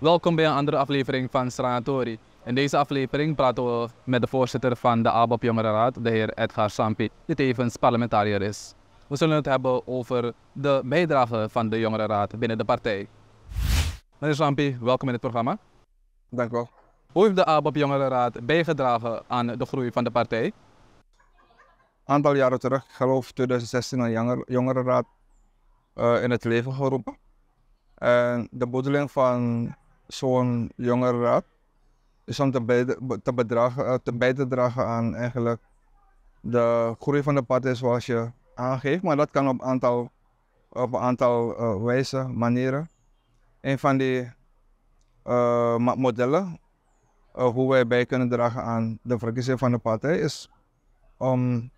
Welkom bij een andere aflevering van Sanatori. In deze aflevering praten we met de voorzitter van de ABAP Jongerenraad, de heer Edgar Sampi, die tevens parlementariër is. We zullen het hebben over de bijdrage van de Jongerenraad binnen de partij. Meneer Sampi, welkom in het programma. Dank u wel. Hoe heeft de ABAP Jongerenraad bijgedragen aan de groei van de partij? Een aantal jaren terug, geloof 2016, een jongerenraad uh, eh, in het leven geroepen. En de bedoeling van zo'n jongerenraad is om te, bij, te, bedragen, eh, te bij te dragen aan eigenlijk de groei van de partij zoals je aangeeft. Maar dat kan op een aantal, op een aantal uh, wijzen, manieren. Een van die eh, modellen, hoe wij bij kunnen dragen aan de verkiezing van de partij, is om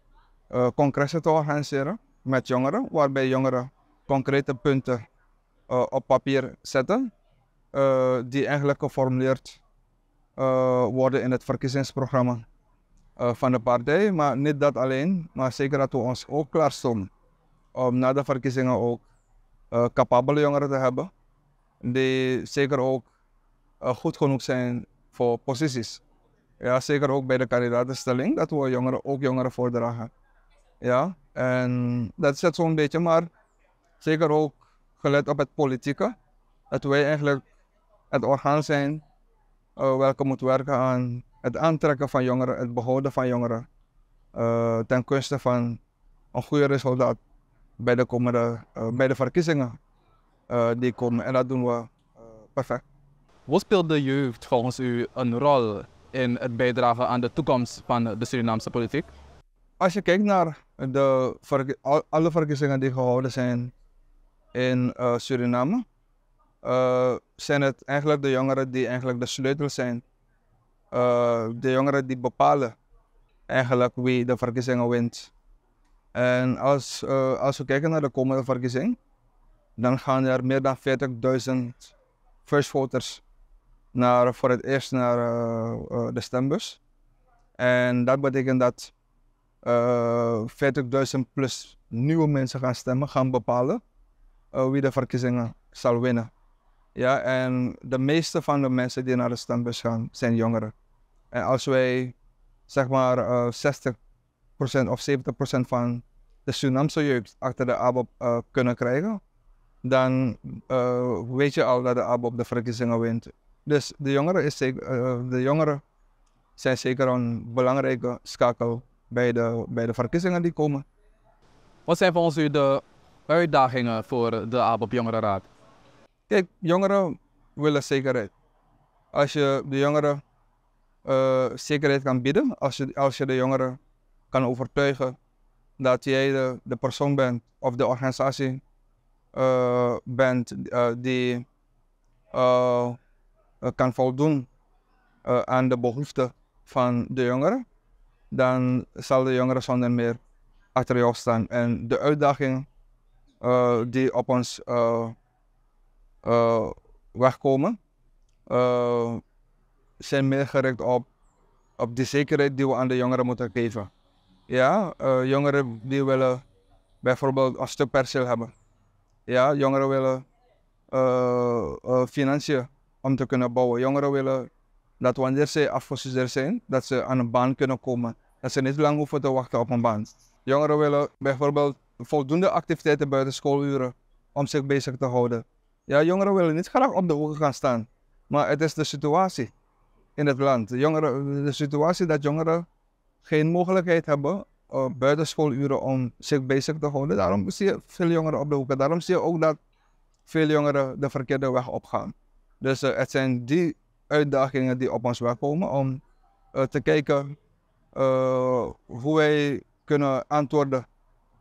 congressen te organiseren met jongeren, waarbij jongeren concrete punten op papier zetten eh, die eigenlijk geformuleerd eh, worden in het verkiezingsprogramma eh, van de partij. Maar niet dat alleen, maar zeker dat we ons ook klaarstomen om na de verkiezingen ook capabele jongeren te hebben. Die zeker ook goed genoeg zijn voor posities. Ja, zeker ook bij de kandidatenstelling, dat we jongeren ook jongeren voordragen. Ja, en dat is het zo'n beetje, maar zeker ook gelet op het politieke, dat wij eigenlijk het orgaan zijn uh, welke moet werken aan het aantrekken van jongeren, het behouden van jongeren eh, ten kunste van een goede resultaat bij de, komende, eh, bij de verkiezingen eh, die komen. En dat doen we perfect. Hoe speelt de jeugd volgens u een rol in het bijdragen aan de toekomst van de Surinaamse politiek? Als je kijkt naar de, alle verkiezingen die gehouden zijn in Suriname, eh, zijn het eigenlijk de jongeren die eigenlijk de sleutel zijn. Eh, de jongeren die bepalen eigenlijk wie de verkiezingen wint. En als, eh, als we kijken naar de komende verkiezing, dan gaan er meer dan 40.000 first voters naar, voor het eerst naar de stembus. En dat betekent dat 40.000 plus nieuwe mensen gaan stemmen, gaan bepalen wie de verkiezingen zal winnen. Ja, en de meeste van de mensen die naar de stembus gaan, zijn jongeren. En als wij zeg maar uh, eh, 60% of 70% van de tsunamse jeugd achter de ABOP eh, kunnen krijgen, dan eh, weet je al dat de ABOP de verkiezingen wint. Dus de jongeren, is de jongeren zijn zeker een belangrijke schakel bij de, bij de verkiezingen die komen. Wat zijn volgens u de uitdagingen voor de ABOP Jongerenraad? Kijk, jongeren willen zekerheid. Als je de jongeren eh, zekerheid kan bieden, als je, als je de jongeren kan overtuigen dat jij de, de persoon bent of de organisatie eh, bent eh, die kan voldoen aan de behoeften van de jongeren, dan zal de jongeren zonder meer achter jou staan. En de uitdaging die op ons eh, wegkomen, eh, zijn meer gericht op, op de zekerheid die we aan de jongeren moeten geven. Ja, eh, jongeren die willen bijvoorbeeld een stuk perceel hebben. Ja, jongeren willen financiën om te kunnen bouwen. Jongeren willen dat wanneer ze afgestudeerd zijn, dat ze aan een baan kunnen komen. Dat ze niet lang hoeven te wachten op een baan. Jongeren willen bijvoorbeeld voldoende activiteiten buiten schooluren om zich bezig te houden. Ja, jongeren willen niet graag op de hoeken gaan staan. Maar het is de situatie in het land. De, jongeren, de situatie dat jongeren geen mogelijkheid hebben uh, eh, buitenschooluren om zich bezig te houden. Daarom zie je veel jongeren op de hoeken. Daarom zie je ook dat veel jongeren de verkeerde weg opgaan. Dus eh, het zijn die uitdagingen die op ons weg komen om eh, te kijken hoe wij kunnen antwoorden,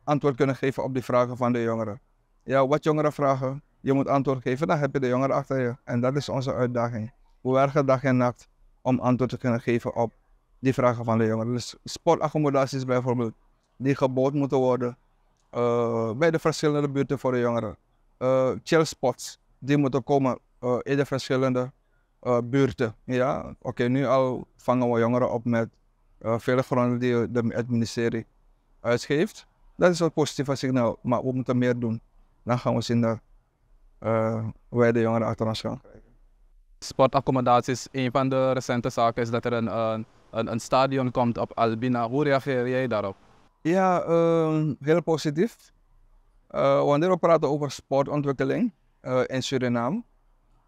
antwoord kunnen geven op die vragen van de jongeren. Ja, wat jongeren vragen, je moet antwoord geven, dan heb je de jongeren achter je. En dat is onze uitdaging. We werken dag en nacht om antwoord te kunnen geven op die vragen van de jongeren. Dus sportaccommodaties bijvoorbeeld, die gebouwd moeten worden eh, bij de verschillende buurten voor de jongeren. Uh, eh, chillspots, die moeten komen eh, in de verschillende buurten. Ja? Oké, nu al vangen we jongeren op met vele gronden die het ministerie uitgeeft. Dat is een positief signaal, maar we moeten meer doen. Dan gaan we zien dat uh, eh, wij de jongeren achter ons gaan krijgen. is een van de recente zaken, is dat er een, een, een stadion komt op Albina. Hoe reageer jij daarop? Ja, ehm, heel positief. Eh, wanneer we praten over sportontwikkeling eh, in Suriname,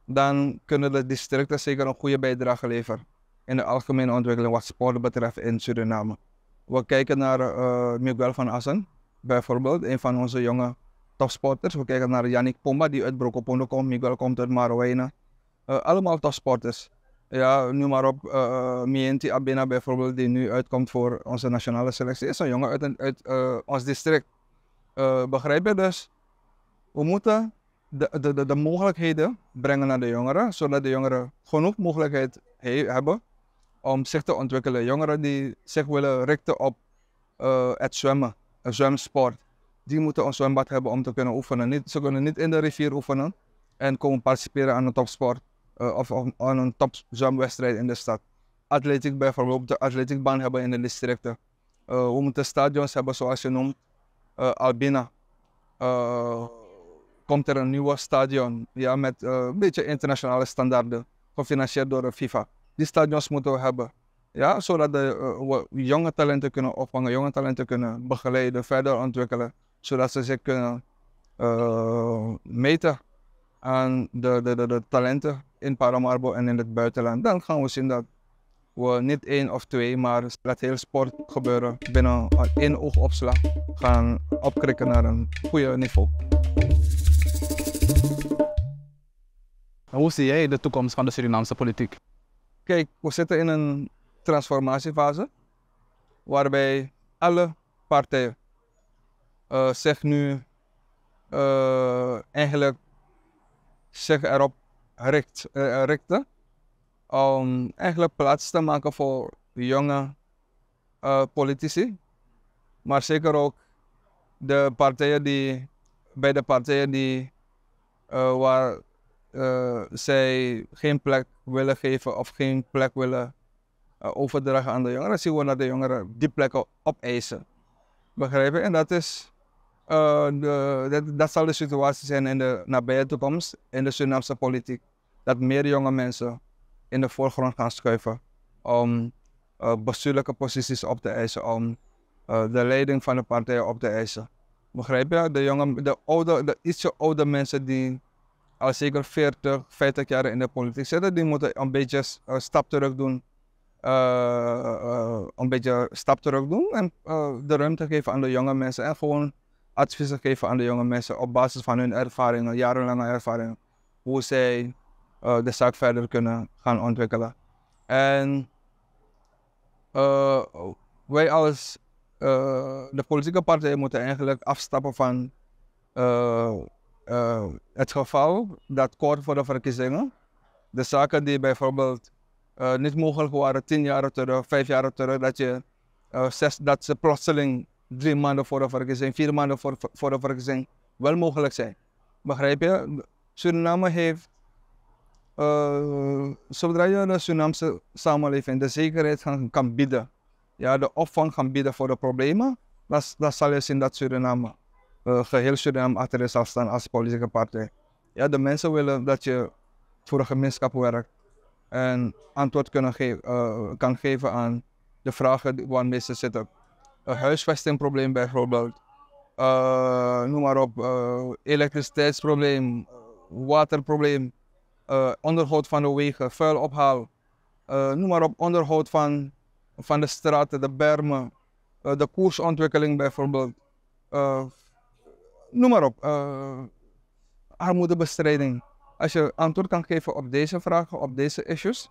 dan kunnen de districten zeker een goede bijdrage leveren in de algemene ontwikkeling wat sport betreft in Suriname. We kijken naar Miguel van Assen, bijvoorbeeld, een van onze jonge topsporters. We kijken naar Yannick Pomba die uit Brokopondo komt. Miguel komt uit Marowijne. Uh, eh, allemaal topsporters. Ja, nu maar op uh, Mienti Abena bijvoorbeeld, die nu uitkomt voor onze nationale selectie. Is een jongen uit, een, uit ons district. begrijp je dus? We moeten de, de, de, mogelijkheden brengen naar de jongeren, zodat de jongeren genoeg mogelijkheid hebben om zich te ontwikkelen. Jongeren die zich willen richten op het zwemmen, een zwemsport die moeten een zwembad hebben om te kunnen oefenen. Niet, ze kunnen niet in de rivier oefenen en komen participeren aan een topsport eh, of, aan een topzwemwedstrijd in de stad. Atletiek bijvoorbeeld, de atletiekbaan hebben in de districten. Uh, eh, we moeten stadions hebben zoals je noemt. Eh, Albina komt er een nieuw stadion ja, met een beetje internationale standaarden, gefinancierd door de FIFA. Die stadions moeten we hebben. Ja, zodat de, we jonge talenten kunnen opvangen, jonge talenten kunnen begeleiden, verder ontwikkelen zodat ze zich kunnen eh, meten aan de, de, de, talenten in Paramaribo en in het buitenland. Dan gaan we zien dat we niet één of twee, maar het hele sport gebeuren binnen eh, één oogopslag gaan opkrikken naar een goede niveau. Hoe zie jij de toekomst van de Surinaamse politiek? Kijk, we zitten in een transformatiefase waarbij alle partijen uh, eh, zich nu eh, eigenlijk zich erop richt, eh, richtte om eigenlijk plaats te maken voor jonge politici, maar zeker ook de partijen die, bij de partijen die, waar zij geen plek willen geven of geen plek willen overdragen aan de jongeren, zien we dat de jongeren die plekken opeisen. Begrijpen? En dat is eh, dat, dat, zal de situatie zijn in de nabije toekomst in de Surinaamse politiek. Dat meer jonge mensen in de voorgrond gaan schuiven om eh, bestuurlijke posities op te eisen, om eh, de leiding van de partij op te eisen. Begrijp je? De, jonge, de, oude, de ietsje oude mensen die al zeker 40, 50 jaar in de politiek zitten, die moeten een beetje een stap terug doen. Uh, uh, een beetje stap terug doen en de ruimte geven aan de jonge mensen en gewoon adviezen geven aan de jonge mensen op basis van hun ervaringen, jarenlange ervaringen, hoe zij eh, de zaak verder kunnen gaan ontwikkelen. En eh, oh, wij als eh, de politieke partij moeten eigenlijk afstappen van het geval dat kort voor de verkiezingen de zaken die bijvoorbeeld niet mogelijk waren tien jaar terug, vijf jaar terug, dat, je, zes, dat ze plotseling drie maanden voor de verkiezing, vier maanden voor, voor de verkiezing wel mogelijk zijn. Begrijp je? Suriname heeft, eh, zodra je de Surinaamse samenleving de zekerheid kan bieden, ja, de opvang kan bieden voor de problemen, dan, dan zal je zien dat Suriname, eh, geheel Suriname achter zal staan als politieke partij. Ja, de mensen willen dat je voor de gemeenschap werkt en antwoord kunnen ge eh, kan geven aan de vragen waarmee ze zitten huisvestingprobleem bijvoorbeeld. Eh, noem maar op, eh, elektriciteitsprobleem, waterprobleem, eh, onderhoud van de wegen, vuilophaal, noem maar op, onderhoud van, van de straten, de bermen, de koersontwikkeling bijvoorbeeld, noem maar op, armoedebestrijding. Als je antwoord kan geven op deze vragen, op deze issues,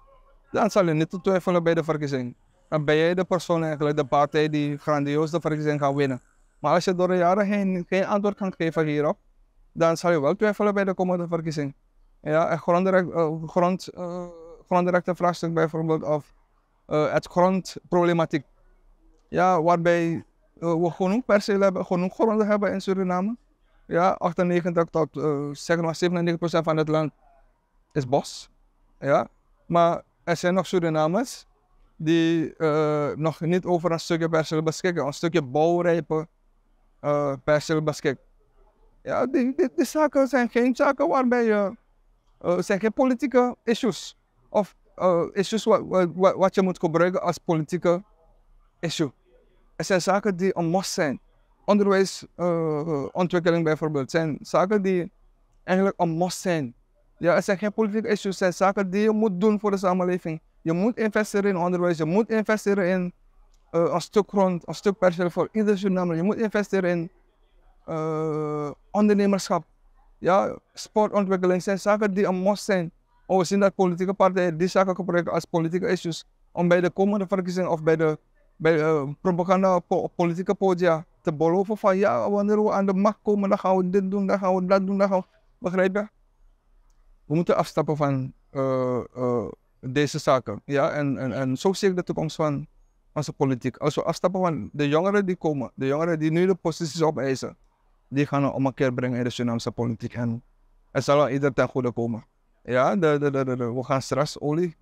dan zal je niet te twijfelen bij de verkiezing dan ben jij de persoon eigenlijk, de partij die grandioos de verkiezing gaat winnen. Maar als je door de jaren heen geen antwoord kan geven hierop, dan zal je wel twijfelen bij de komende verkiezing. Ja, en gronddirecte eh, grond, eh, bijvoorbeeld, of eh, het grondproblematiek. Ja, waarbij we genoeg percelen hebben, genoeg gronden hebben in Suriname. Ja, 98 tot zeg maar 97 procent van het land is bos. Ja, maar er zijn nog Surinamers die eh, nog niet over een stukje perceel beschikken, een stukje bouwrijpe uh, eh, perceel Ja, die, die, zaken zijn geen zaken waarbij je, uh, zijn geen politieke issues. Of issues wat, wat, wat, je moet gebruiken als politieke issue. Het zijn zaken die een must zijn. Onderwijsontwikkeling bijvoorbeeld zijn zaken die eigenlijk een must zijn. Ja, het zijn geen politieke issues, het zijn zaken die je moet doen voor de samenleving. Je moet investeren in onderwijs, je moet investeren in eh, een stuk grond, een stuk perceel voor ieder Surinamer. Je moet investeren in uh, ondernemerschap, ja, sportontwikkeling. zijn zaken die een must zijn. Oh, we zien dat politieke partijen die zaken gebruiken als politieke issues om bij de komende verkiezingen of bij de bij, uh, propaganda politieke podia te beloven van ja, wanneer we aan de macht komen, dan gaan we dit doen, dan gaan we dat doen, dan gaan we... Begrijp je? We moeten afstappen van deze zaken. Ja, en, en, en zo zie ik de toekomst van onze politiek. Als we afstappen van de jongeren die komen, de jongeren die nu de posities opeisen, die gaan we om een keer brengen in de Surinaamse politiek. En het zal wel ieder ten goede komen. Ja, de, de, we gaan straks olie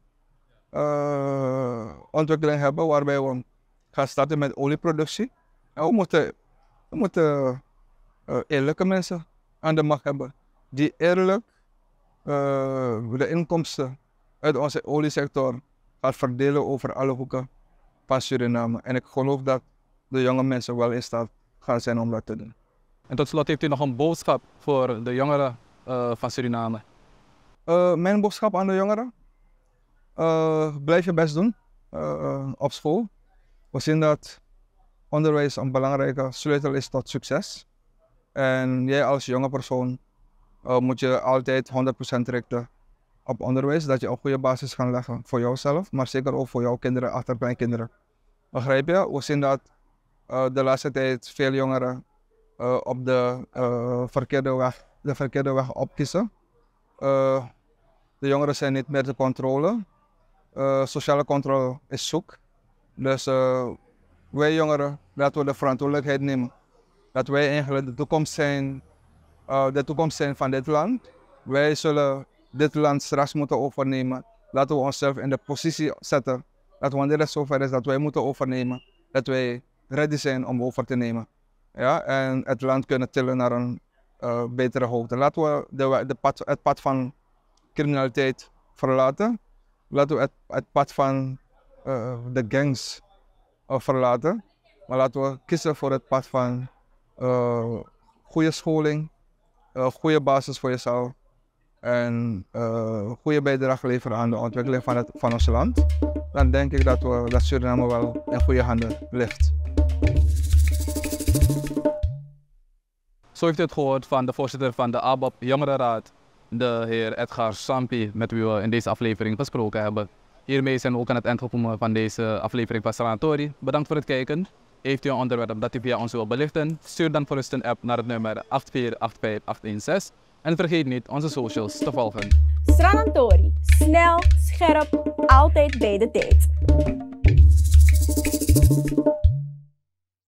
eh, hebben waarbij we gaan starten met olieproductie. En we moeten, we moeten eh, eerlijke mensen aan de macht hebben. Die eerlijk eh, de inkomsten uit onze oliesector gaat verdelen over alle hoeken van Suriname. En ik geloof dat de jonge mensen wel in staat gaan zijn om dat te doen. En tot slot heeft u nog een boodschap voor de jongeren eh, van Suriname? Eh, mijn boodschap aan de jongeren? Eh, blijf je best doen op school. We zien dat onderwijs een belangrijke sleutel is tot succes. En jij als jonge persoon moet je altijd 100% richten op onderwijs, dat je een goede basis kan leggen voor jouzelf, maar zeker ook voor jouw kinderen, kinderen. Begrijp je? We zien dat eh, de laatste tijd veel jongeren eh, op de, eh, verkeerde weg, de verkeerde weg opkiezen. de jongeren zijn niet meer te controle. sociale controle is zoek. Dus wij jongeren, laten we de verantwoordelijkheid nemen. Dat wij eigenlijk de toekomst zijn, de toekomst zijn van dit land. Wij zullen dit land straks moeten overnemen. Laten we onszelf in de positie zetten dat wanneer het zover is dat wij moeten overnemen, dat wij ready zijn om over te nemen. Ja, en het land kunnen tillen naar een eh, betere hoogte. Laten we de, pad, het pad van criminaliteit verlaten. Laten we het, het pad van eh, de gangs eh, verlaten. Maar laten we kiezen voor het pad van goede scholing, goede basis voor jezelf en uh, goede bijdrage leveren aan de ontwikkeling van, het, van ons land, dan denk ik dat, we, dat Suriname wel in goede handen ligt. Zo heeft u het gehoord van de voorzitter van de ABAP Jongerenraad, de heer Edgar Sampi, met wie we in deze aflevering gesproken hebben. Hiermee zijn we ook aan het eind gekomen van deze aflevering van Sanatori. Bedankt voor het kijken. Heeft u een onderwerp dat u via ons wil belichten? Stuur dan eens een app naar het nummer 8485816 en vergeet niet onze socials te volgen. Stranatori, Snel, scherp, altijd bij de tijd.